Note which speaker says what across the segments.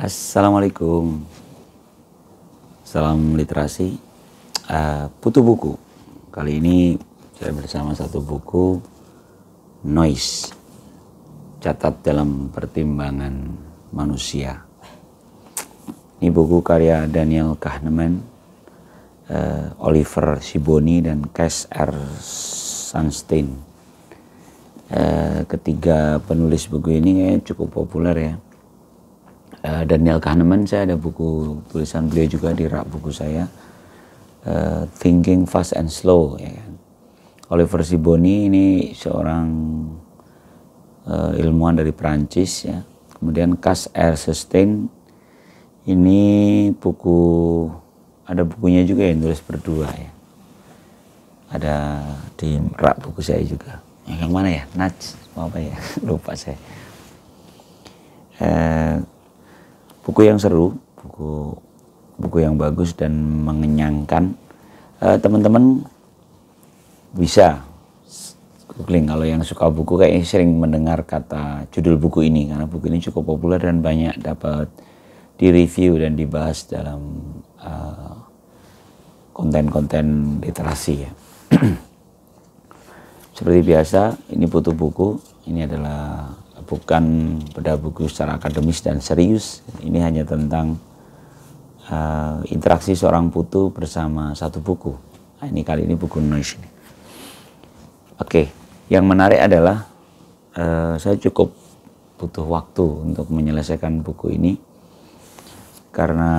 Speaker 1: Assalamualaikum. Salam literasi. Uh, Putu buku. Kali ini saya bersama satu buku Noise. Catat dalam pertimbangan manusia. Ini buku karya Daniel Kahneman, uh, Oliver Siboni dan Cass R. Sunstein. Uh, ketiga penulis buku ini cukup populer ya Eh, Daniel Kahneman saya ada buku tulisan beliau juga di rak buku saya uh, Thinking Fast and Slow ya kan. Oliver Siboni ini seorang uh, ilmuwan dari Perancis ya. Kemudian Cas Air Sustain ini buku ada bukunya juga yang tulis berdua ya. Ada di rak buku saya juga. Yang mana ya? Nats apa ya? Lupa saya. Uh, buku yang seru, buku buku yang bagus dan mengenyangkan. Eh, teman-teman uh, bisa googling kalau yang suka buku kayak sering mendengar kata judul buku ini karena buku ini cukup populer dan banyak dapat direview dan dibahas dalam konten eh, konten-konten literasi ya. Seperti biasa, ini butuh buku. Ini adalah bukan pada buku secara akademis dan serius. Ini hanya tentang uh, interaksi seorang putu bersama satu buku. Nah, ini kali ini buku noise ini. Oke, yang menarik adalah uh, saya cukup butuh waktu untuk menyelesaikan buku ini karena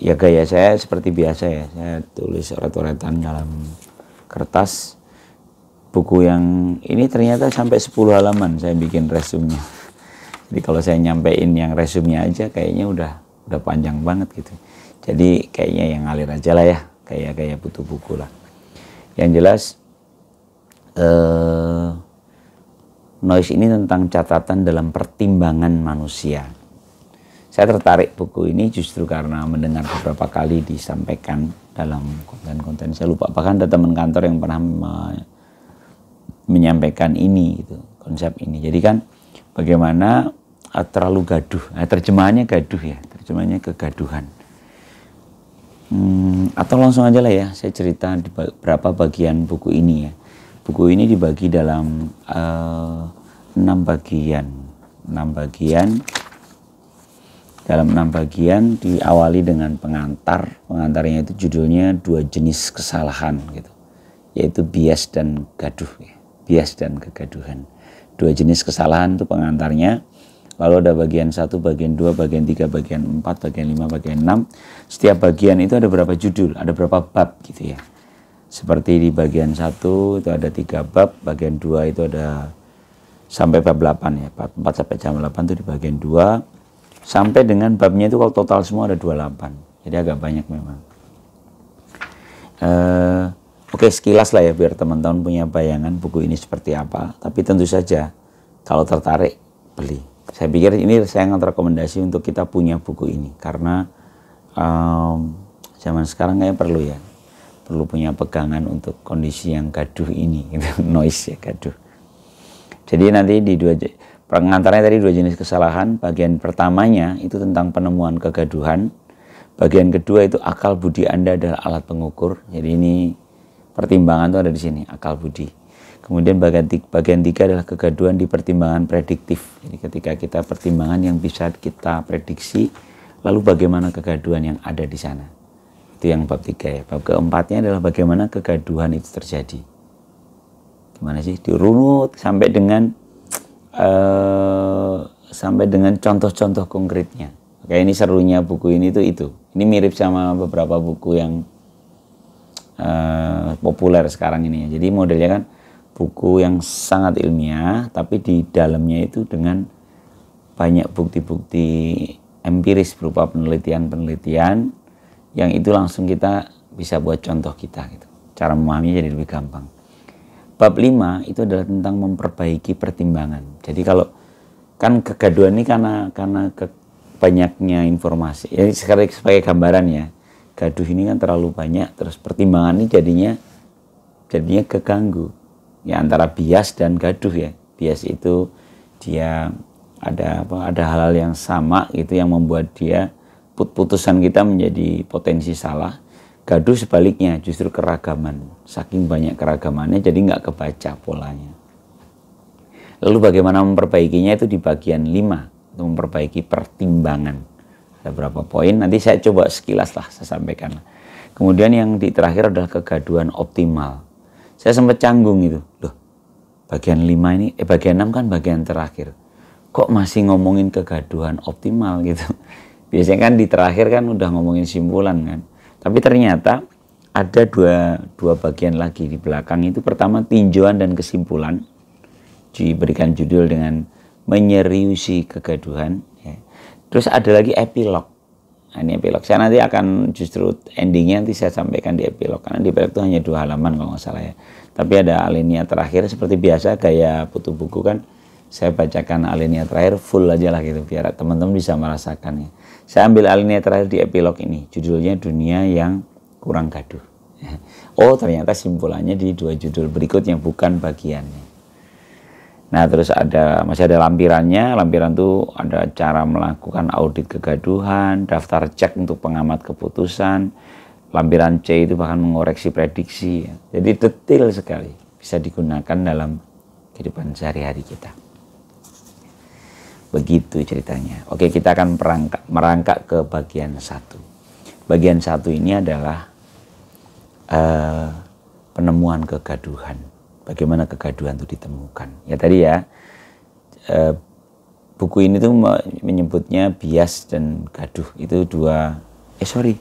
Speaker 1: ya gaya saya seperti biasa ya saya tulis oret-oretan dalam kertas buku yang ini ternyata sampai 10 halaman saya bikin resumnya jadi kalau saya nyampein yang resumnya aja kayaknya udah udah panjang banget gitu jadi kayaknya yang ngalir aja lah ya kayak kayak butuh buku lah yang jelas eh, noise ini tentang catatan dalam pertimbangan manusia saya tertarik buku ini justru karena mendengar beberapa kali disampaikan dalam konten-konten saya lupa bahkan ada teman kantor yang pernah menyampaikan ini gitu konsep ini jadi kan bagaimana eh, terlalu gaduh nah, terjemahannya gaduh ya terjemahannya kegaduhan hmm, atau langsung aja lah ya saya cerita di beberapa bagian buku ini ya buku ini dibagi dalam eh, enam bagian enam bagian dalam enam bagian diawali dengan pengantar pengantarnya itu judulnya dua jenis kesalahan gitu yaitu bias dan gaduh ya bias dan kegaduhan. Dua jenis kesalahan itu pengantarnya. Lalu ada bagian satu, bagian dua, bagian tiga, bagian empat, bagian lima, bagian enam. Setiap bagian itu ada berapa judul, ada berapa bab gitu ya. Seperti di bagian satu itu ada tiga bab, bagian dua itu ada sampai bab delapan ya, bab 4 sampai jam delapan itu di bagian dua sampai dengan babnya itu kalau total semua ada dua delapan jadi agak banyak memang eh, Oke sekilas lah ya biar teman-teman punya bayangan buku ini seperti apa. Tapi tentu saja kalau tertarik beli. Saya pikir ini saya akan rekomendasi untuk kita punya buku ini karena um, zaman sekarang kayak perlu ya perlu punya pegangan untuk kondisi yang gaduh ini gitu. noise ya gaduh. Jadi nanti di dua pengantarnya tadi dua jenis kesalahan. Bagian pertamanya itu tentang penemuan kegaduhan. Bagian kedua itu akal budi Anda adalah alat pengukur. Jadi ini Pertimbangan itu ada di sini, akal budi. Kemudian bagian tiga, bagian tiga adalah kegaduhan di pertimbangan prediktif. Jadi ketika kita pertimbangan yang bisa kita prediksi, lalu bagaimana kegaduhan yang ada di sana. Itu yang bab tiga ya. Bab keempatnya adalah bagaimana kegaduhan itu terjadi. Gimana sih? Dirunut sampai dengan uh, sampai dengan contoh-contoh konkretnya. oke ini serunya buku ini tuh itu. Ini mirip sama beberapa buku yang uh, populer sekarang ini ya. Jadi modelnya kan buku yang sangat ilmiah tapi di dalamnya itu dengan banyak bukti-bukti empiris berupa penelitian-penelitian yang itu langsung kita bisa buat contoh kita gitu. Cara memahaminya jadi lebih gampang. Bab 5 itu adalah tentang memperbaiki pertimbangan. Jadi kalau kan kegaduhan ini karena karena ke, banyaknya informasi. Jadi sekarang sebagai gambaran ya gaduh ini kan terlalu banyak terus pertimbangan ini jadinya jadinya keganggu ya antara bias dan gaduh ya bias itu dia ada apa ada hal-hal yang sama gitu yang membuat dia put putusan kita menjadi potensi salah gaduh sebaliknya justru keragaman saking banyak keragamannya jadi nggak kebaca polanya lalu bagaimana memperbaikinya itu di bagian 5 memperbaiki pertimbangan ada berapa poin nanti saya coba sekilas lah saya sampaikan kemudian yang di terakhir adalah kegaduhan optimal saya sempat canggung itu loh bagian 5 ini eh bagian 6 kan bagian terakhir kok masih ngomongin kegaduhan optimal gitu biasanya kan di terakhir kan udah ngomongin simpulan kan tapi ternyata ada dua, dua bagian lagi di belakang itu pertama tinjauan dan kesimpulan diberikan judul dengan menyeriusi kegaduhan Terus ada lagi epilog. Nah, ini epilog. Saya nanti akan justru endingnya nanti saya sampaikan di epilog karena di epilog itu hanya dua halaman kalau nggak salah ya. Tapi ada alinea terakhir seperti biasa gaya putu buku kan saya bacakan alinea terakhir full aja lah gitu biar teman-teman bisa merasakannya. Saya ambil alinea terakhir di epilog ini judulnya dunia yang kurang gaduh. Oh ternyata simpulannya di dua judul berikut yang bukan bagiannya. Nah, terus ada masih ada lampirannya. Lampiran itu ada cara melakukan audit kegaduhan, daftar cek untuk pengamat keputusan. Lampiran C itu bahkan mengoreksi prediksi. Jadi detail sekali bisa digunakan dalam kehidupan sehari-hari kita. Begitu ceritanya. Oke, kita akan merangkak, merangkak ke bagian satu. Bagian satu ini adalah uh, penemuan kegaduhan bagaimana kegaduhan itu ditemukan. Ya tadi ya, e, buku ini tuh menyebutnya bias dan gaduh itu dua. Eh sorry,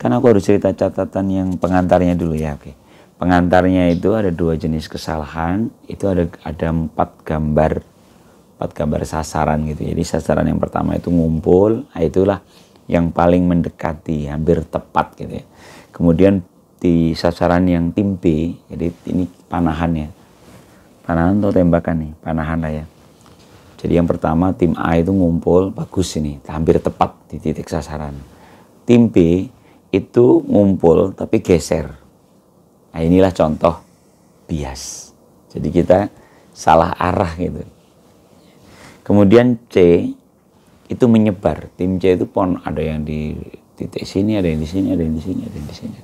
Speaker 1: kan aku harus cerita catatan yang pengantarnya dulu ya. Oke, pengantarnya itu ada dua jenis kesalahan. Itu ada ada empat gambar, empat gambar sasaran gitu. Jadi sasaran yang pertama itu ngumpul, nah itulah yang paling mendekati, hampir tepat gitu ya. Kemudian di sasaran yang tim B jadi ini panahan ya panahan atau tembakan nih panahan lah ya jadi yang pertama tim A itu ngumpul bagus ini hampir tepat di titik sasaran tim B itu ngumpul tapi geser nah inilah contoh bias jadi kita salah arah gitu kemudian C itu menyebar tim C itu pon ada yang di titik sini ada yang di sini ada yang di sini ada yang di sini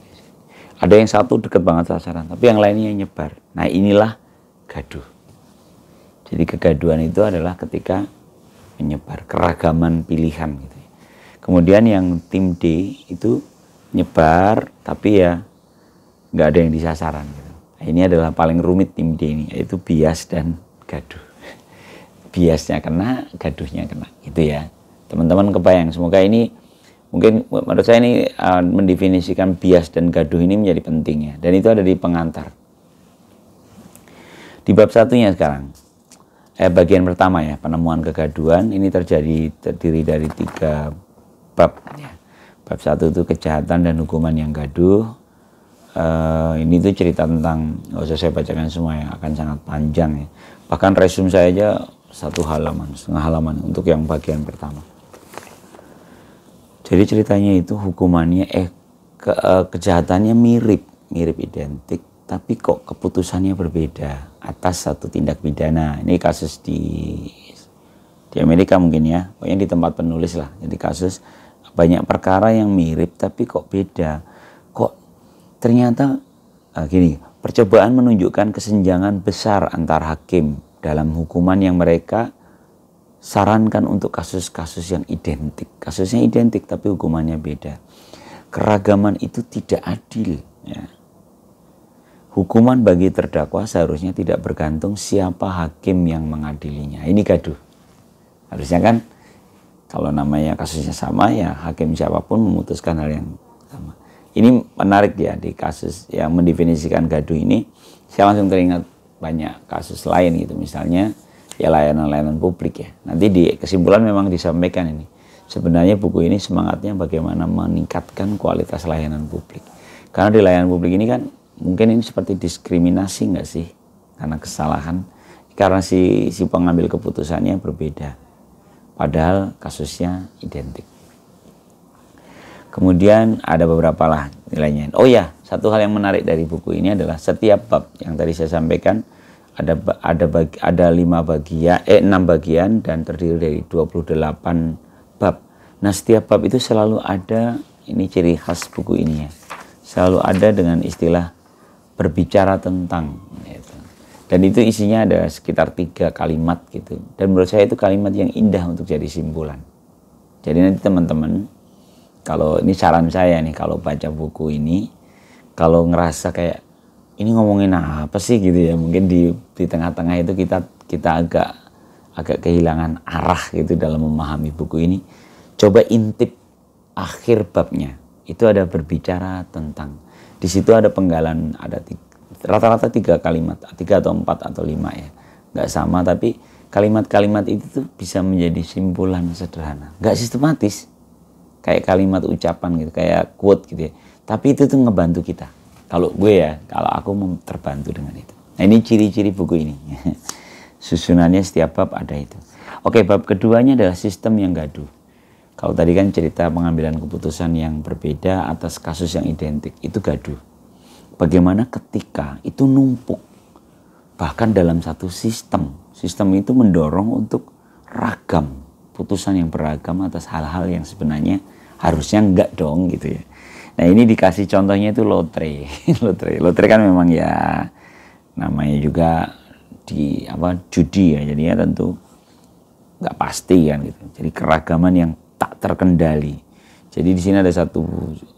Speaker 1: ada yang satu deket banget sasaran, tapi yang lainnya nyebar. Nah inilah gaduh. Jadi kegaduhan itu adalah ketika menyebar keragaman pilihan gitu. Ya. Kemudian yang tim D itu nyebar tapi ya nggak ada yang disasaran gitu. Nah, ini adalah paling rumit tim D ini yaitu bias dan gaduh. Biasnya kena, gaduhnya kena Itu ya. Teman-teman kebayang semoga ini mungkin menurut saya ini uh, mendefinisikan bias dan gaduh ini menjadi penting ya dan itu ada di pengantar di bab satunya sekarang eh, bagian pertama ya penemuan kegaduhan ini terjadi terdiri dari tiga bab ya. bab satu itu kejahatan dan hukuman yang gaduh uh, ini tuh cerita tentang nggak usah saya bacakan semua ya akan sangat panjang ya bahkan resume saya aja satu halaman setengah halaman untuk yang bagian pertama jadi ceritanya itu hukumannya eh ke, eh, kejahatannya mirip, mirip identik, tapi kok keputusannya berbeda atas satu tindak pidana. Ini kasus di di Amerika mungkin ya, pokoknya di tempat penulis lah. Jadi kasus banyak perkara yang mirip tapi kok beda. Kok ternyata eh, gini, percobaan menunjukkan kesenjangan besar antar hakim dalam hukuman yang mereka sarankan untuk kasus-kasus yang identik. Kasusnya identik tapi hukumannya beda. Keragaman itu tidak adil. Ya. Hukuman bagi terdakwa seharusnya tidak bergantung siapa hakim yang mengadilinya. Ini gaduh. Harusnya kan kalau namanya kasusnya sama ya hakim siapapun memutuskan hal yang sama. Ini menarik ya di kasus yang mendefinisikan gaduh ini. Saya langsung teringat banyak kasus lain gitu misalnya ya layanan-layanan publik ya. Nanti di kesimpulan memang disampaikan ini. Sebenarnya buku ini semangatnya bagaimana meningkatkan kualitas layanan publik. Karena di layanan publik ini kan mungkin ini seperti diskriminasi nggak sih? Karena kesalahan, karena si, si pengambil keputusannya berbeda. Padahal kasusnya identik. Kemudian ada beberapa lah nilainya. Oh ya, satu hal yang menarik dari buku ini adalah setiap bab yang tadi saya sampaikan, ada ada bagi, ada lima bagian eh enam bagian dan terdiri dari 28 bab. Nah, setiap bab itu selalu ada ini ciri khas buku ini ya. Selalu ada dengan istilah berbicara tentang gitu. Dan itu isinya ada sekitar tiga kalimat gitu. Dan menurut saya itu kalimat yang indah untuk jadi simpulan. Jadi nanti teman-teman kalau ini saran saya nih kalau baca buku ini kalau ngerasa kayak ini ngomongin apa sih gitu ya mungkin di di tengah-tengah itu kita kita agak agak kehilangan arah gitu dalam memahami buku ini coba intip akhir babnya itu ada berbicara tentang di situ ada penggalan ada rata-rata tiga kalimat tiga atau empat atau lima ya nggak sama tapi kalimat-kalimat itu tuh bisa menjadi simpulan sederhana nggak sistematis kayak kalimat ucapan gitu kayak quote gitu ya tapi itu tuh ngebantu kita kalau gue ya, kalau aku terbantu dengan itu. Nah, ini ciri-ciri buku ini. Susunannya setiap bab ada itu. Oke, bab keduanya adalah sistem yang gaduh. Kalau tadi kan cerita pengambilan keputusan yang berbeda atas kasus yang identik, itu gaduh. Bagaimana ketika itu numpuk, bahkan dalam satu sistem. Sistem itu mendorong untuk ragam, putusan yang beragam atas hal-hal yang sebenarnya harusnya enggak dong gitu ya. Nah ini dikasih contohnya itu lotre, lotre, lotre kan memang ya namanya juga di apa judi ya, jadi ya tentu nggak pasti kan gitu. Jadi keragaman yang tak terkendali. Jadi di sini ada satu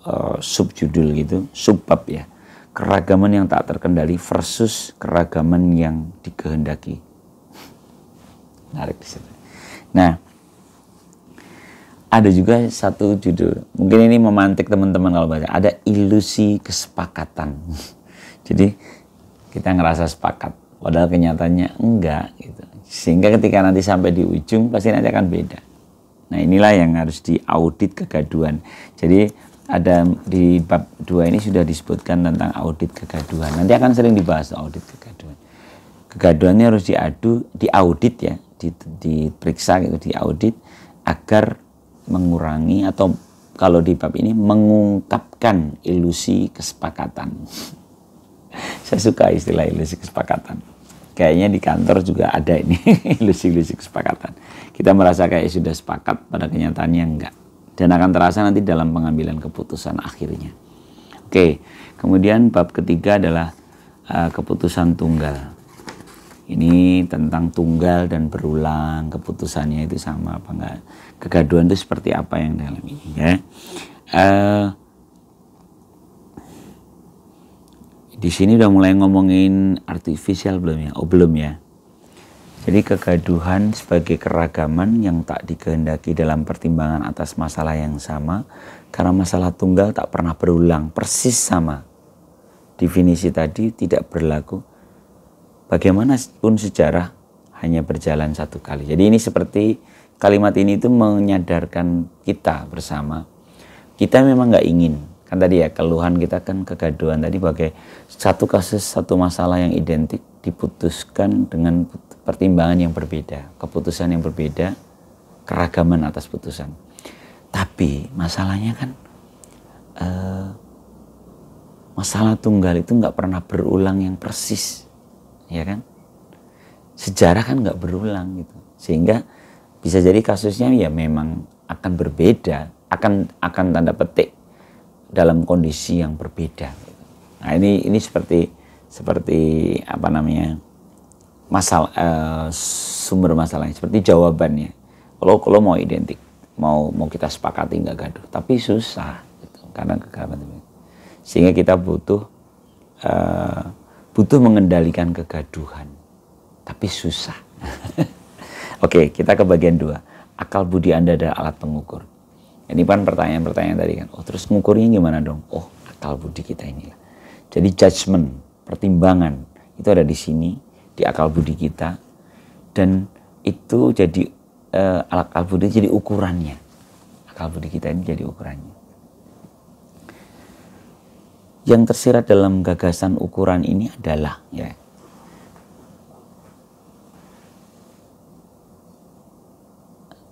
Speaker 1: uh, subjudul gitu, subbab ya, keragaman yang tak terkendali versus keragaman yang dikehendaki. Menarik di situ. Nah, ada juga satu judul. Mungkin ini memantik teman-teman kalau baca. Ada ilusi kesepakatan. Jadi kita ngerasa sepakat, padahal kenyataannya enggak gitu. Sehingga ketika nanti sampai di ujung pasti nanti akan beda. Nah, inilah yang harus diaudit kegaduhan. Jadi ada di bab 2 ini sudah disebutkan tentang audit kegaduhan. Nanti akan sering dibahas audit kegaduhan. Kegaduhannya harus diadu, diaudit ya, diperiksa gitu, diaudit agar mengurangi atau kalau di bab ini mengungkapkan ilusi kesepakatan. Saya suka istilah ilusi kesepakatan. Kayaknya di kantor juga ada ini ilusi-ilusi kesepakatan. Kita merasa kayak sudah sepakat pada kenyataannya enggak. Dan akan terasa nanti dalam pengambilan keputusan akhirnya. Oke, kemudian bab ketiga adalah uh, keputusan tunggal. Ini tentang tunggal dan berulang, keputusannya itu sama apa enggak kegaduhan itu seperti apa yang dalam ini ya uh, di sini udah mulai ngomongin artificial belum ya oh belum ya jadi kegaduhan sebagai keragaman yang tak dikehendaki dalam pertimbangan atas masalah yang sama karena masalah tunggal tak pernah berulang persis sama definisi tadi tidak berlaku Bagaimana pun sejarah hanya berjalan satu kali jadi ini seperti kalimat ini itu menyadarkan kita bersama kita memang nggak ingin kan tadi ya keluhan kita kan kegaduhan tadi bagai satu kasus satu masalah yang identik diputuskan dengan pertimbangan yang berbeda keputusan yang berbeda keragaman atas putusan tapi masalahnya kan uh, masalah tunggal itu nggak pernah berulang yang persis ya kan sejarah kan nggak berulang gitu sehingga bisa jadi kasusnya ya memang akan berbeda, akan akan tanda petik dalam kondisi yang berbeda. Nah ini ini seperti seperti apa namanya masalah eh, uh, sumber masalahnya seperti jawabannya. Kalau kalau mau identik, mau mau kita sepakati nggak gaduh, tapi susah gitu, karena kegagalan sehingga kita butuh uh, butuh mengendalikan kegaduhan, tapi susah. Oke, kita ke bagian dua. Akal budi Anda adalah alat pengukur. Ini kan pertanyaan-pertanyaan tadi kan. Oh, terus ngukurnya gimana dong? Oh, akal budi kita inilah. Jadi judgement, pertimbangan itu ada di sini, di akal budi kita. Dan itu jadi uh, akal budi jadi ukurannya. Akal budi kita ini jadi ukurannya. Yang tersirat dalam gagasan ukuran ini adalah ya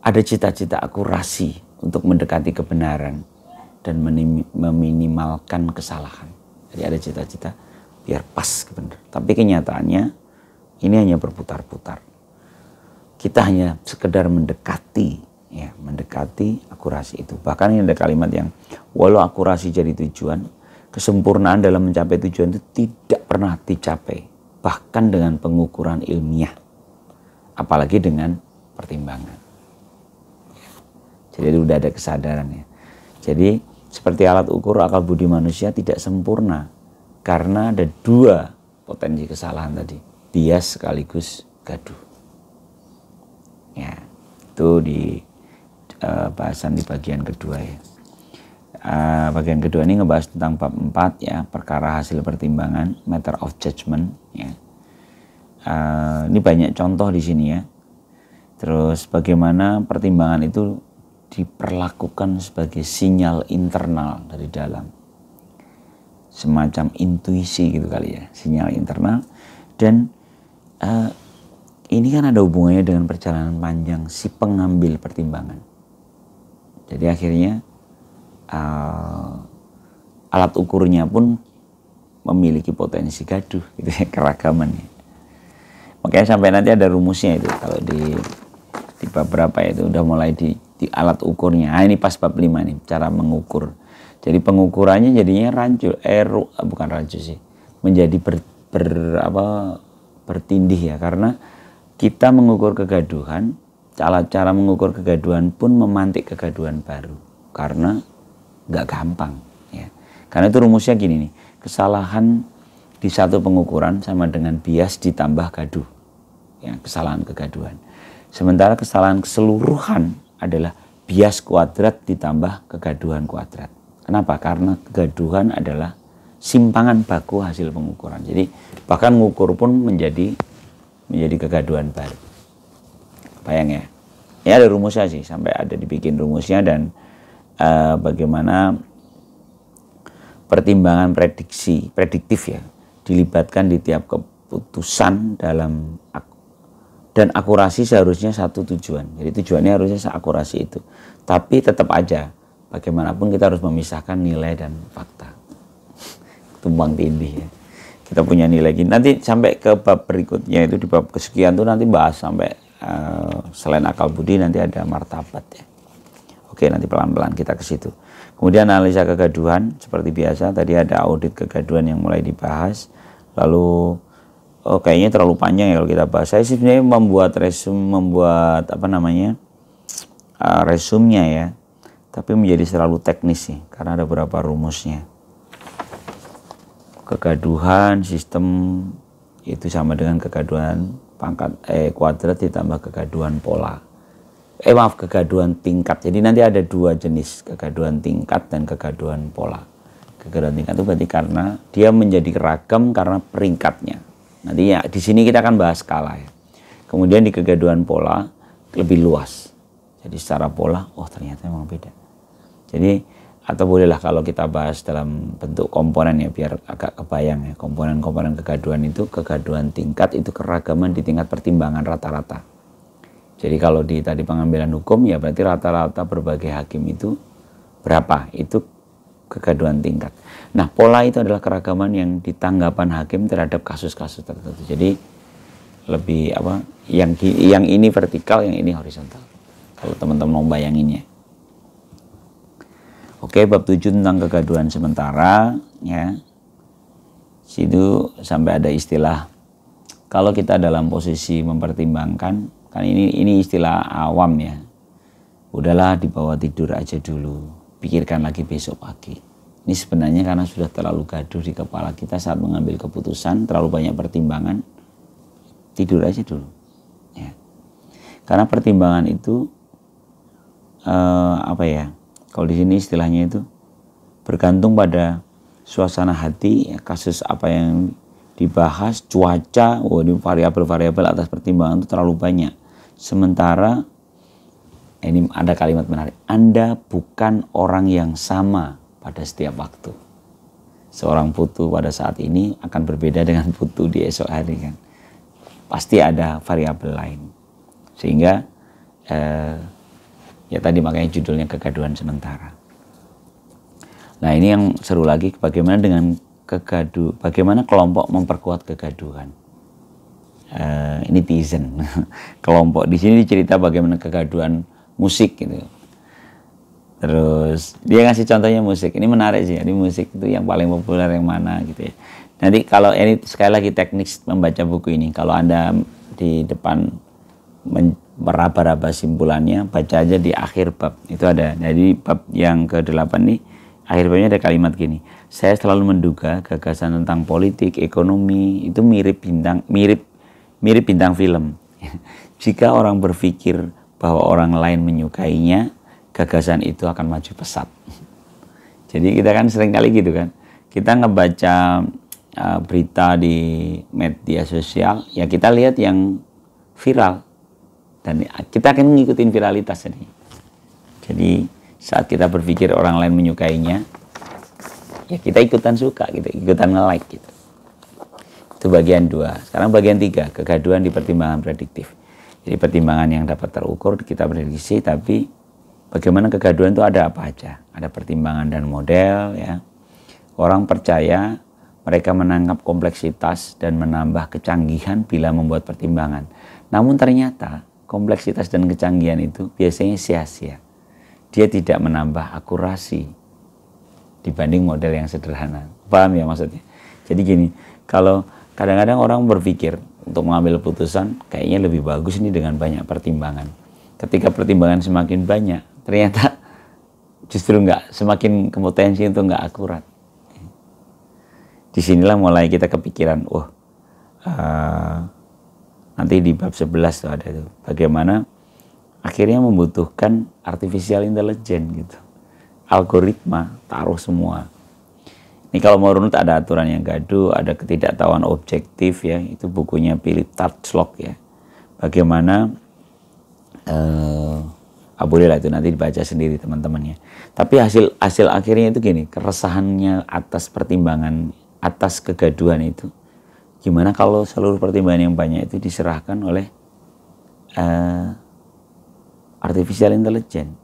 Speaker 1: ada cita-cita akurasi untuk mendekati kebenaran dan meminimalkan kesalahan. Jadi ada cita-cita biar pas kebenaran. Tapi kenyataannya ini hanya berputar-putar. Kita hanya sekedar mendekati ya, mendekati akurasi itu. Bahkan ini ada kalimat yang walau akurasi jadi tujuan, kesempurnaan dalam mencapai tujuan itu tidak pernah dicapai bahkan dengan pengukuran ilmiah apalagi dengan pertimbangan. Jadi sudah ada kesadarannya. Jadi seperti alat ukur akal budi manusia tidak sempurna karena ada dua potensi kesalahan tadi, bias sekaligus gaduh. Ya, itu di uh, bahasan di bagian kedua ya. Uh, bagian kedua ini ngebahas tentang bab 4 ya, perkara hasil pertimbangan, matter of judgment ya. Uh, ini banyak contoh di sini ya. Terus bagaimana pertimbangan itu diperlakukan sebagai sinyal internal dari dalam. Semacam intuisi gitu kali ya, sinyal internal. Dan uh, ini kan ada hubungannya dengan perjalanan panjang si pengambil pertimbangan. Jadi akhirnya uh, alat ukurnya pun memiliki potensi gaduh gitu ya keragamannya. Makanya sampai nanti ada rumusnya itu kalau di di beberapa berapa itu udah mulai di di alat ukurnya. Nah, ini pas bab 5 nih, cara mengukur. Jadi pengukurannya jadinya rancu, eh, ah, bukan rancu sih, menjadi ber, ber apa bertindih ya karena kita mengukur kegaduhan, cara cara mengukur kegaduhan pun memantik kegaduhan baru karena nggak gampang ya. Karena itu rumusnya gini nih, kesalahan di satu pengukuran sama dengan bias ditambah gaduh, ya kesalahan kegaduhan. Sementara kesalahan keseluruhan adalah bias kuadrat ditambah kegaduhan kuadrat. Kenapa? Karena kegaduhan adalah simpangan baku hasil pengukuran. Jadi bahkan mengukur pun menjadi menjadi kegaduhan baru. Bayang ya. Ya ada rumusnya sih, sampai ada dibikin rumusnya dan uh, bagaimana pertimbangan prediksi, prediktif ya, dilibatkan di tiap keputusan dalam dan akurasi seharusnya satu tujuan. Jadi tujuannya harusnya seakurasi itu. Tapi tetap aja bagaimanapun kita harus memisahkan nilai dan fakta. Tumbang tindih ya. Kita punya nilai gini. Nanti sampai ke bab berikutnya itu di bab kesekian tuh nanti bahas sampai uh, selain akal budi nanti ada martabat ya. Oke, nanti pelan-pelan kita ke situ. Kemudian analisa kegaduhan seperti biasa tadi ada audit kegaduhan yang mulai dibahas. Lalu oh, kayaknya terlalu panjang ya kalau kita bahas. Saya sih sebenarnya membuat resume, membuat apa namanya uh, resumnya ya, tapi menjadi selalu teknis sih karena ada beberapa rumusnya. Kegaduhan sistem itu sama dengan kegaduhan pangkat eh kuadrat ditambah kegaduhan pola. Eh maaf kegaduhan tingkat. Jadi nanti ada dua jenis kegaduhan tingkat dan kegaduhan pola. Kegaduhan tingkat itu berarti karena dia menjadi ragam karena peringkatnya Nanti ya di sini kita akan bahas skala ya. Kemudian di kegaduhan pola lebih luas. Jadi secara pola, oh ternyata memang beda. Jadi atau bolehlah kalau kita bahas dalam bentuk komponen ya biar agak kebayang ya komponen-komponen kegaduhan itu kegaduhan tingkat itu keragaman di tingkat pertimbangan rata-rata. Jadi kalau di tadi pengambilan hukum ya berarti rata-rata berbagai hakim itu berapa? Itu kegaduhan tingkat. Nah, pola itu adalah keragaman yang ditanggapan hakim terhadap kasus-kasus tertentu. Jadi lebih apa? Yang yang ini vertikal, yang ini horizontal. Kalau teman-teman mau bayanginnya. Oke, bab 7 tentang kegaduhan sementara ya. Situ sampai ada istilah kalau kita dalam posisi mempertimbangkan, kan ini ini istilah awam ya. Udahlah dibawa tidur aja dulu pikirkan lagi besok pagi. Ini sebenarnya karena sudah terlalu gaduh di kepala kita saat mengambil keputusan, terlalu banyak pertimbangan, tidur aja dulu. Ya. Karena pertimbangan itu eh, apa ya? Kalau di sini istilahnya itu bergantung pada suasana hati, ya, kasus apa yang dibahas, cuaca, oh variabel-variabel atas pertimbangan itu terlalu banyak. Sementara ini ada kalimat menarik. Anda bukan orang yang sama pada setiap waktu. Seorang putu pada saat ini akan berbeda dengan putu di esok hari kan. Pasti ada variabel lain. Sehingga eh, ya tadi makanya judulnya kegaduhan sementara. Nah ini yang seru lagi bagaimana dengan kegaduh, bagaimana kelompok memperkuat kegaduhan. Uh, eh, netizen kelompok di sini dicerita bagaimana kegaduhan musik gitu terus dia ngasih contohnya musik ini menarik sih jadi ya, musik itu yang paling populer yang mana gitu ya nanti kalau ini sekali lagi teknik membaca buku ini kalau anda di depan meraba-raba simpulannya baca aja di akhir bab itu ada jadi bab yang ke-8 nih akhir babnya ada kalimat gini saya selalu menduga gagasan tentang politik ekonomi itu mirip bintang mirip mirip bintang film jika orang berpikir bahwa orang lain menyukainya, gagasan itu akan maju pesat. Jadi kita kan sering kali gitu kan, kita ngebaca uh, berita di media sosial, ya kita lihat yang viral dan kita akan ngikutin viralitas ini. Jadi saat kita berpikir orang lain menyukainya, ya kita ikutan suka gitu, ikutan nge-like gitu. Itu bagian dua. Sekarang bagian tiga, kegaduhan di pertimbangan prediktif. Jadi pertimbangan yang dapat terukur kita prediksi, tapi bagaimana kegaduhan itu ada apa aja? Ada pertimbangan dan model ya. Orang percaya mereka menangkap kompleksitas dan menambah kecanggihan bila membuat pertimbangan. Namun ternyata kompleksitas dan kecanggihan itu biasanya sia-sia. Dia tidak menambah akurasi dibanding model yang sederhana. Paham ya maksudnya? Jadi gini, kalau kadang-kadang orang berpikir untuk mengambil putusan kayaknya lebih bagus ini dengan banyak pertimbangan. Ketika pertimbangan semakin banyak, ternyata justru nggak semakin kompetensi itu nggak akurat. Disinilah mulai kita kepikiran, wah oh, uh, nanti di bab 11 tuh ada tuh bagaimana akhirnya membutuhkan artificial intelligence gitu, algoritma taruh semua ini kalau mau runut ada aturan yang gaduh, ada ketidaktahuan objektif ya, itu bukunya Philip Tatchlock ya. Bagaimana eh ah, itu nanti dibaca sendiri teman-teman ya. Tapi hasil hasil akhirnya itu gini, keresahannya atas pertimbangan atas kegaduhan itu. Gimana kalau seluruh pertimbangan yang banyak itu diserahkan oleh eh, artificial intelligence,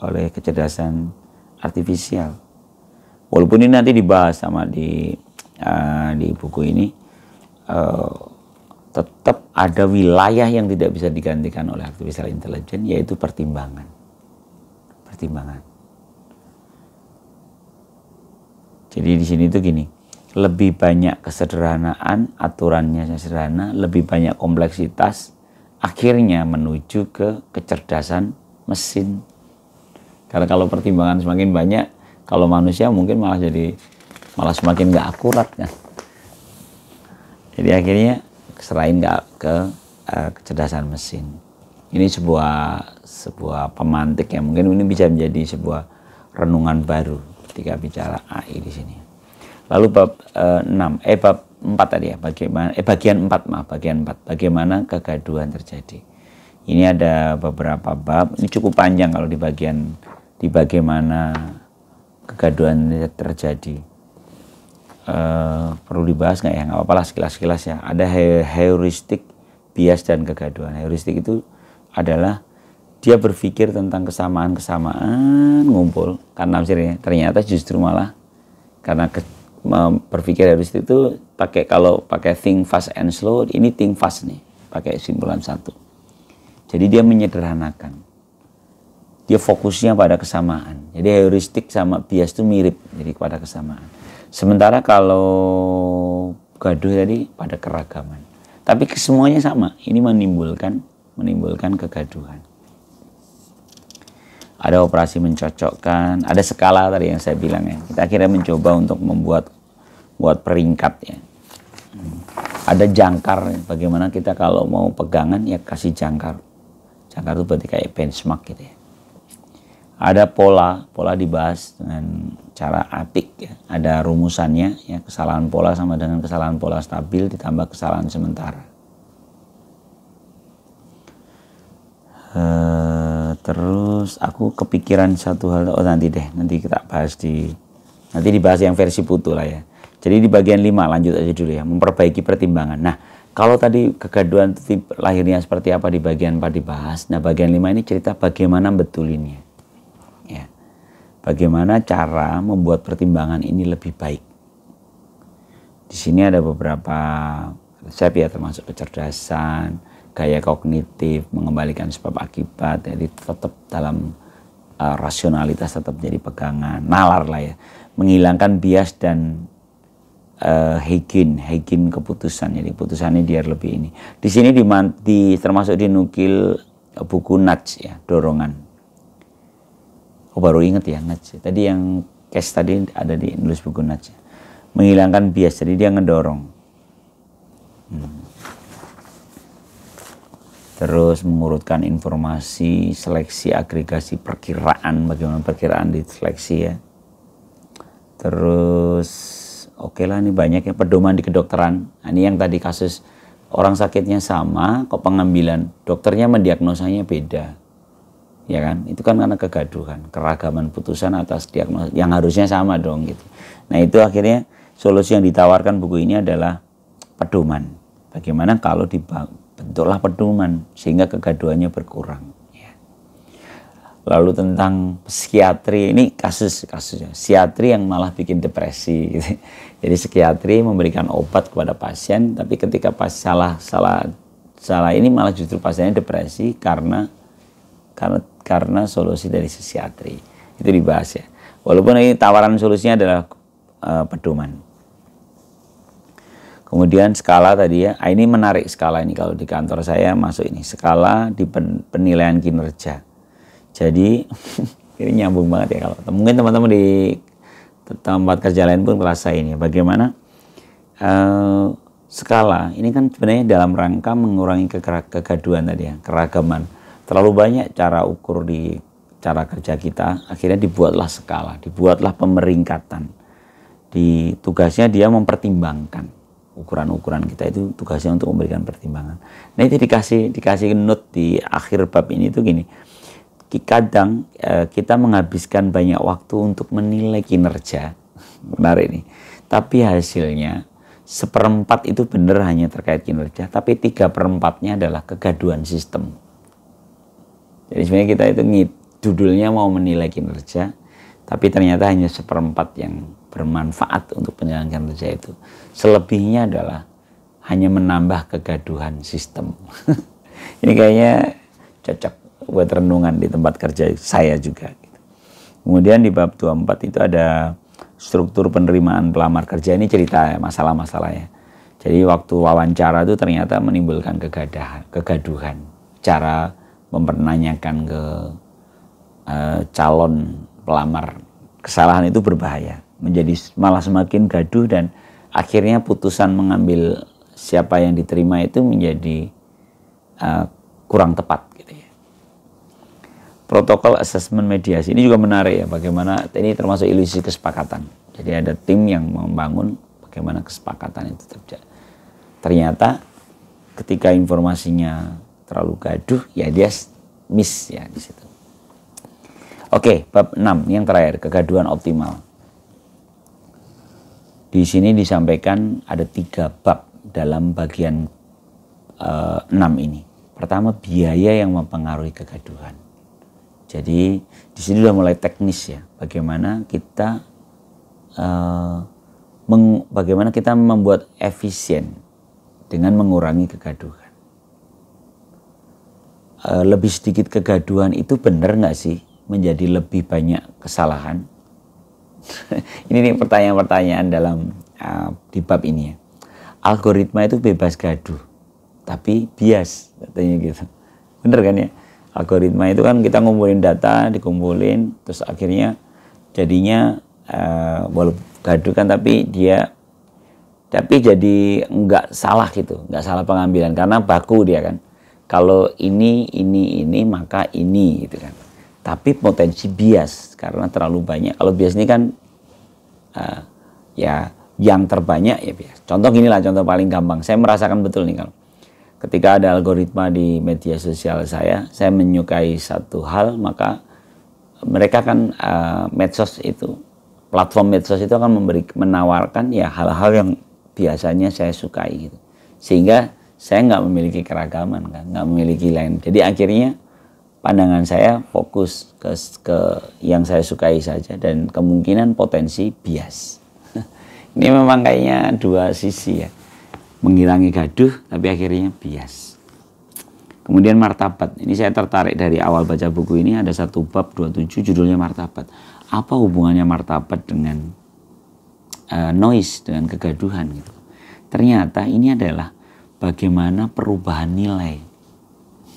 Speaker 1: oleh kecerdasan artifisial walaupun ini nanti dibahas sama di uh, di buku ini uh, tetap ada wilayah yang tidak bisa digantikan oleh artificial intelligence yaitu pertimbangan pertimbangan jadi di sini itu gini lebih banyak kesederhanaan aturannya sederhana lebih banyak kompleksitas akhirnya menuju ke kecerdasan mesin karena kalau pertimbangan semakin banyak kalau manusia mungkin malah jadi malah semakin nggak akurat kan. Jadi akhirnya selain nggak ke uh, kecerdasan mesin. Ini sebuah sebuah pemantik yang mungkin ini bisa menjadi sebuah renungan baru ketika bicara AI di sini. Lalu bab uh, eh, 6 eh bab 4 tadi ya bagaimana eh bagian empat maaf bagian empat bagaimana kegaduhan terjadi. Ini ada beberapa bab, ini cukup panjang kalau di bagian di bagaimana kegaduhan terjadi uh, perlu dibahas nggak ya nggak apa-apa lah sekilas-sekilas ya ada he heuristik bias dan kegaduhan heuristik itu adalah dia berpikir tentang kesamaan-kesamaan ngumpul karena misalnya, ternyata justru malah karena berpikir heuristik itu pakai kalau pakai think fast and slow ini think fast nih pakai simpulan satu jadi dia menyederhanakan dia fokusnya pada kesamaan. Jadi heuristik sama bias itu mirip, jadi pada kesamaan. Sementara kalau gaduh tadi pada keragaman. Tapi semuanya sama, ini menimbulkan menimbulkan kegaduhan. Ada operasi mencocokkan, ada skala tadi yang saya bilang ya. Kita akhirnya mencoba untuk membuat buat peringkat ya. Hmm. Ada jangkar, bagaimana kita kalau mau pegangan ya kasih jangkar. Jangkar itu berarti kayak benchmark gitu ya ada pola, pola dibahas dengan cara atik ya. Ada rumusannya ya, kesalahan pola sama dengan kesalahan pola stabil ditambah kesalahan sementara. Uh, terus aku kepikiran satu hal oh nanti deh, nanti kita bahas di nanti dibahas yang versi putu lah ya. Jadi di bagian 5 lanjut aja dulu ya, memperbaiki pertimbangan. Nah, kalau tadi kegaduhan lahirnya seperti apa di bagian 4 dibahas, nah bagian 5 ini cerita bagaimana betulinnya Bagaimana cara membuat pertimbangan ini lebih baik? Di sini ada beberapa resep ya termasuk kecerdasan, gaya kognitif, mengembalikan sebab akibat, jadi tetap dalam uh, rasionalitas tetap jadi pegangan, nalar lah ya, menghilangkan bias dan uh, eh, hegin, hegin keputusan, jadi putusannya biar lebih ini. Di sini di, di termasuk dinukil eh, buku Nudge ya, dorongan Aku baru ingat ya Nats. Tadi yang case tadi ada di nulis buku Nats. Ya. Menghilangkan bias, jadi dia ngedorong. Hmm. Terus mengurutkan informasi, seleksi, agregasi, perkiraan, bagaimana perkiraan seleksi ya. Terus oke okay lah ini banyak ya pedoman di kedokteran. Nah, ini yang tadi kasus orang sakitnya sama, kok pengambilan dokternya mendiagnosanya beda ya kan? Itu kan karena kegaduhan, keragaman putusan atas diagnosis yang harusnya sama dong gitu. Nah, itu akhirnya solusi yang ditawarkan buku ini adalah pedoman. Bagaimana kalau dibentuklah pedoman sehingga kegaduhannya berkurang. Ya. Lalu tentang psikiatri ini kasus kasusnya psikiatri yang malah bikin depresi. Gitu. Jadi psikiatri memberikan obat kepada pasien, tapi ketika pas salah salah salah ini malah justru pasiennya depresi karena karena karena solusi dari psikiatri Itu dibahas ya. Walaupun ini tawaran solusinya adalah e, pedoman. Kemudian skala tadi ya, ah, ini menarik skala ini kalau di kantor saya masuk ini skala di penilaian kinerja. Jadi ini nyambung banget ya kalau mungkin teman-teman di tempat kerja lain pun merasa ini bagaimana uh, skala ini kan sebenarnya dalam rangka mengurangi kegaduhan tadi ya keragaman terlalu banyak cara ukur di cara kerja kita akhirnya dibuatlah skala dibuatlah pemeringkatan di tugasnya dia mempertimbangkan ukuran-ukuran kita itu tugasnya untuk memberikan pertimbangan nah itu dikasih dikasih note di akhir bab ini tuh gini kadang eh, kita menghabiskan banyak waktu untuk menilai kinerja benar ini. tapi hasilnya seperempat itu benar hanya terkait kinerja tapi tiga perempatnya adalah kegaduhan sistem jadi sebenarnya kita itu judulnya mau menilai kinerja, tapi ternyata hanya seperempat yang bermanfaat untuk penyelenggaraan kerja itu. Selebihnya adalah hanya menambah kegaduhan sistem. Ini kayaknya cocok buat renungan di tempat kerja saya juga. Gitu. Kemudian di bab 24 itu ada struktur penerimaan pelamar kerja. Ini cerita ya, masalah masalah ya. Jadi waktu wawancara itu ternyata menimbulkan kegadahan, kegaduhan. Cara mempertanyakan ke e, calon pelamar kesalahan itu berbahaya menjadi malah semakin gaduh dan akhirnya putusan mengambil siapa yang diterima itu menjadi e, kurang tepat gitu ya. Protokol asesmen mediasi ini juga menarik ya bagaimana ini termasuk ilusi kesepakatan. Jadi ada tim yang membangun bagaimana kesepakatan itu terjadi. Ternyata ketika informasinya terlalu gaduh ya dia miss ya di situ. Oke, bab 6 yang terakhir kegaduhan optimal. Di sini disampaikan ada tiga bab dalam bagian uh, eh, 6 ini. Pertama biaya yang mempengaruhi kegaduhan. Jadi di sini sudah mulai teknis ya, bagaimana kita uh, meng, bagaimana kita membuat efisien dengan mengurangi kegaduhan. Eh, lebih sedikit kegaduhan itu benar nggak sih menjadi lebih banyak kesalahan? ini nih pertanyaan-pertanyaan dalam uh, di bab ini ya. Algoritma itu bebas gaduh, tapi bias katanya gitu. Bener kan ya? Algoritma itu kan kita ngumpulin data, dikumpulin, terus akhirnya jadinya uh, eh, walaupun gaduh kan tapi dia tapi jadi nggak salah gitu, nggak salah pengambilan karena baku dia kan kalau ini ini ini maka ini gitu kan tapi potensi bias karena terlalu banyak kalau bias ini kan uh, ya yang terbanyak ya bias contoh inilah contoh paling gampang saya merasakan betul nih kalau ketika ada algoritma di media sosial saya saya menyukai satu hal maka mereka kan uh, medsos itu platform medsos itu akan memberi menawarkan ya hal-hal yang biasanya saya sukai gitu. Sehingga saya nggak memiliki keragaman kan nggak memiliki lain jadi akhirnya pandangan saya fokus ke, ke yang saya sukai saja dan kemungkinan potensi bias ini memang kayaknya dua sisi ya menghilangi gaduh tapi akhirnya bias kemudian martabat ini saya tertarik dari awal baca buku ini ada satu bab 27 judulnya martabat apa hubungannya martabat dengan uh, noise dengan kegaduhan gitu ternyata ini adalah bagaimana perubahan nilai.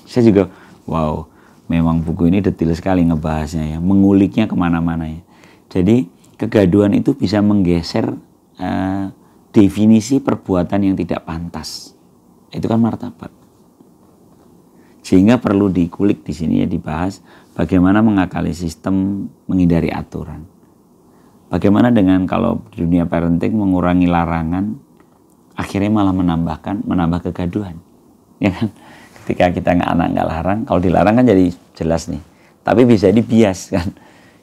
Speaker 1: Saya juga, wow, memang buku ini detail sekali ngebahasnya ya, menguliknya kemana-mana ya. Jadi kegaduan itu bisa menggeser uh, definisi perbuatan yang tidak pantas. Itu kan martabat. Sehingga perlu dikulik di sini ya dibahas bagaimana mengakali sistem menghindari aturan. Bagaimana dengan kalau dunia parenting mengurangi larangan akhirnya malah menambahkan menambah kegaduhan ya kan ketika kita nggak anak nggak larang kalau dilarang kan jadi jelas nih tapi bisa dibias kan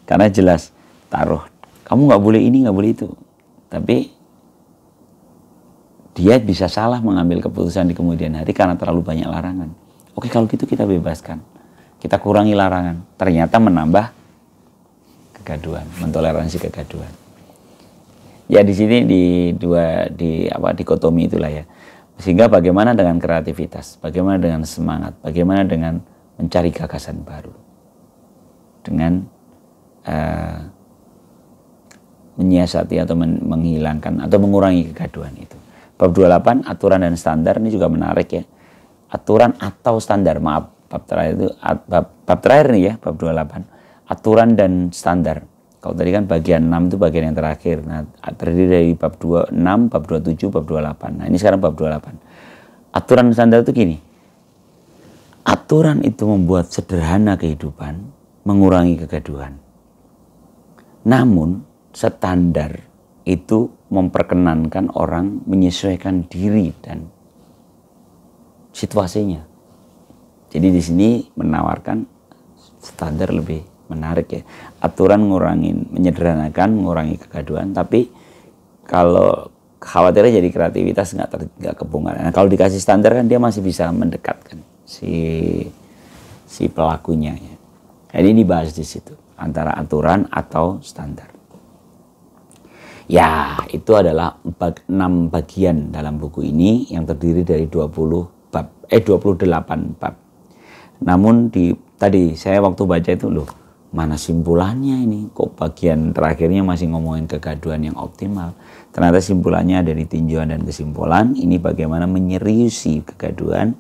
Speaker 1: karena jelas taruh kamu nggak boleh ini nggak boleh itu tapi dia bisa salah mengambil keputusan di kemudian hari karena terlalu banyak larangan oke kalau gitu kita bebaskan kita kurangi larangan ternyata menambah kegaduhan mentoleransi kegaduhan ya di sini di dua di apa dikotomi itulah ya sehingga bagaimana dengan kreativitas bagaimana dengan semangat bagaimana dengan mencari gagasan baru dengan uh, menyiasati atau men menghilangkan atau mengurangi kegaduhan itu bab 28 aturan dan standar ini juga menarik ya aturan atau standar maaf bab terakhir itu bab, bab terakhir nih ya bab 28 aturan dan standar kalau tadi kan bagian 6 itu bagian yang terakhir. Nah, terdiri dari bab 26, bab 27, bab 28. Nah, ini sekarang bab 28. Aturan standar itu gini. Aturan itu membuat sederhana kehidupan, mengurangi kegaduhan. Namun, standar itu memperkenankan orang menyesuaikan diri dan situasinya. Jadi di sini menawarkan standar lebih menarik ya aturan ngurangin menyederhanakan mengurangi kegaduhan tapi kalau khawatirnya jadi kreativitas nggak ter, nggak kebongkar nah, kalau dikasih standar kan dia masih bisa mendekatkan si si pelakunya ya jadi dibahas di situ antara aturan atau standar Ya, itu adalah 6 bagian dalam buku ini yang terdiri dari 20 bab eh 28 bab. Namun di tadi saya waktu baca itu loh mana simpulannya ini kok bagian terakhirnya masih ngomongin kegaduhan yang optimal ternyata simpulannya ada di tinjauan dan kesimpulan ini bagaimana menyeriusi kegaduhan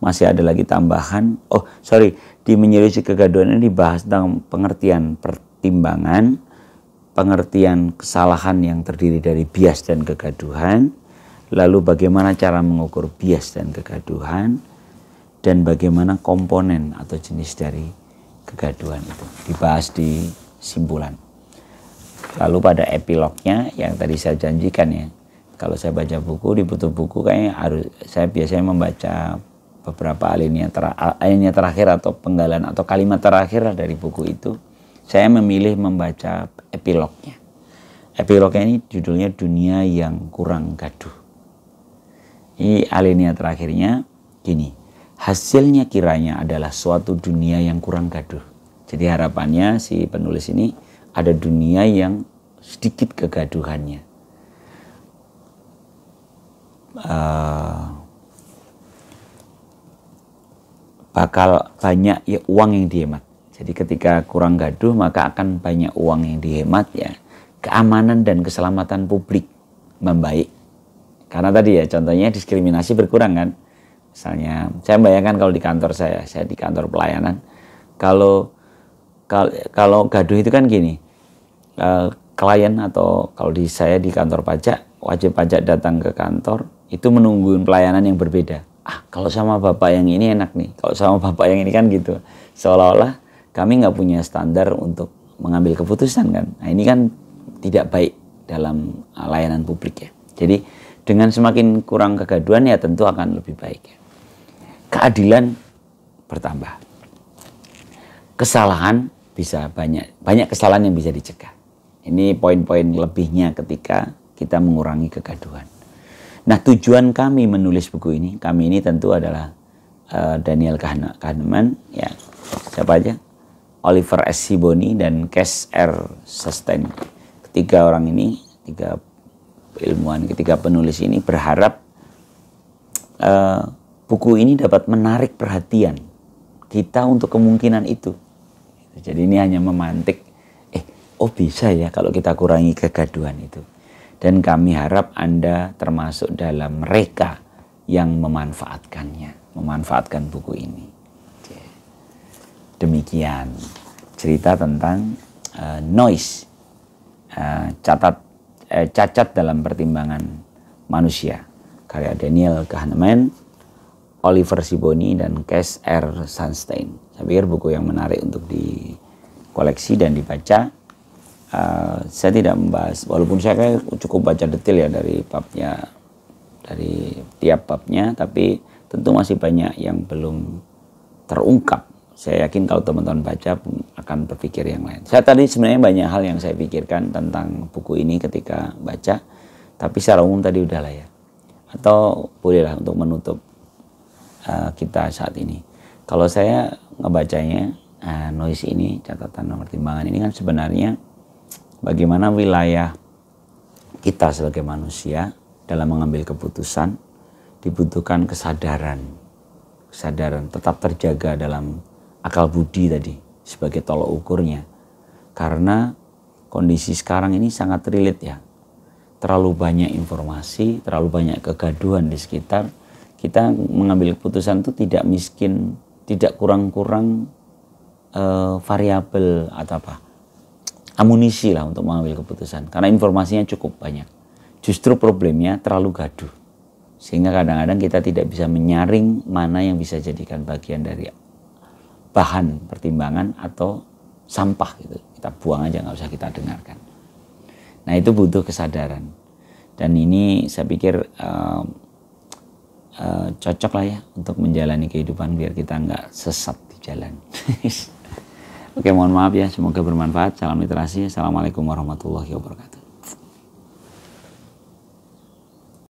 Speaker 1: masih ada lagi tambahan oh sorry di menyeriusi kegaduhan ini dibahas tentang pengertian pertimbangan pengertian kesalahan yang terdiri dari bias dan kegaduhan lalu bagaimana cara mengukur bias dan kegaduhan dan bagaimana komponen atau jenis dari kegaduhan itu dibahas di simpulan. Lalu pada epilognya yang tadi saya janjikan ya, kalau saya baca buku di butuh buku kayaknya harus saya biasanya membaca beberapa alinea, terakhir alinea terakhir atau penggalan atau kalimat terakhir dari buku itu saya memilih membaca epilognya. Epilognya ini judulnya dunia yang kurang gaduh. Ini alinea terakhirnya gini hasilnya kiranya adalah suatu dunia yang kurang gaduh. Jadi harapannya si penulis ini ada dunia yang sedikit kegaduhannya. Uh, bakal banyak ya uang yang dihemat. Jadi ketika kurang gaduh maka akan banyak uang yang dihemat ya. Keamanan dan keselamatan publik membaik. Karena tadi ya contohnya diskriminasi berkurang kan Misalnya, saya bayangkan kalau di kantor saya, saya di kantor pelayanan, kalau kalau, kalau gaduh itu kan gini, uh, klien atau kalau di saya di kantor pajak, wajib pajak datang ke kantor itu menungguin pelayanan yang berbeda. Ah, kalau sama bapak yang ini enak nih, kalau sama bapak yang ini kan gitu, seolah-olah kami nggak punya standar untuk mengambil keputusan kan. Nah ini kan tidak baik dalam eh, layanan publik ya. Jadi dengan semakin kurang kegaduan ya tentu akan lebih baik ya keadilan bertambah. Kesalahan bisa banyak banyak kesalahan yang bisa dicegah. Ini poin-poin lebihnya ketika kita mengurangi kegaduhan. Nah tujuan kami menulis buku ini, kami ini tentu adalah uh, Daniel Kahneman, ya siapa aja, Oliver S. Siboni dan Cass R. Sustain. Ketiga orang ini, tiga ilmuwan, ketiga penulis ini berharap uh, buku ini dapat menarik perhatian kita untuk kemungkinan itu. Jadi ini hanya memantik, eh, oh bisa ya kalau kita kurangi kegaduhan itu. Dan kami harap Anda termasuk dalam mereka yang memanfaatkannya, memanfaatkan buku ini. Demikian cerita tentang uh, noise, uh, catat, uh, cacat dalam pertimbangan manusia, karya Daniel Kahneman Oliver Siboni dan Cash R. Sunstein. Saya pikir buku yang menarik untuk dikoleksi dan dibaca. Uh, saya tidak membahas, walaupun saya kayak cukup baca detail ya dari babnya, dari tiap babnya, tapi tentu masih banyak yang belum terungkap. Saya yakin kalau teman-teman baca akan berpikir yang lain. Saya tadi sebenarnya banyak hal yang saya pikirkan tentang buku ini ketika baca, tapi secara umum tadi udahlah ya. Atau bolehlah untuk menutup Eh, kita saat ini. Kalau saya ngebacanya uh, noise ini catatan nomor timbangan ini kan sebenarnya bagaimana wilayah kita sebagai manusia dalam mengambil keputusan dibutuhkan kesadaran. Kesadaran tetap terjaga dalam akal budi tadi sebagai tolok ukurnya. Karena kondisi sekarang ini sangat relate ya. Terlalu banyak informasi, terlalu banyak kegaduhan di sekitar kita mengambil keputusan itu tidak miskin, tidak kurang-kurang uh, variabel atau apa amunisi lah untuk mengambil keputusan karena informasinya cukup banyak. Justru problemnya terlalu gaduh sehingga kadang-kadang kita tidak bisa menyaring mana yang bisa jadikan bagian dari bahan pertimbangan atau sampah gitu kita buang aja nggak usah kita dengarkan. Nah itu butuh kesadaran dan ini saya pikir Uh, uh, cocok lah ya untuk menjalani kehidupan biar kita nggak sesat di jalan. Oke, mohon maaf ya. Semoga bermanfaat. Salam literasi. Assalamualaikum warahmatullahi wabarakatuh.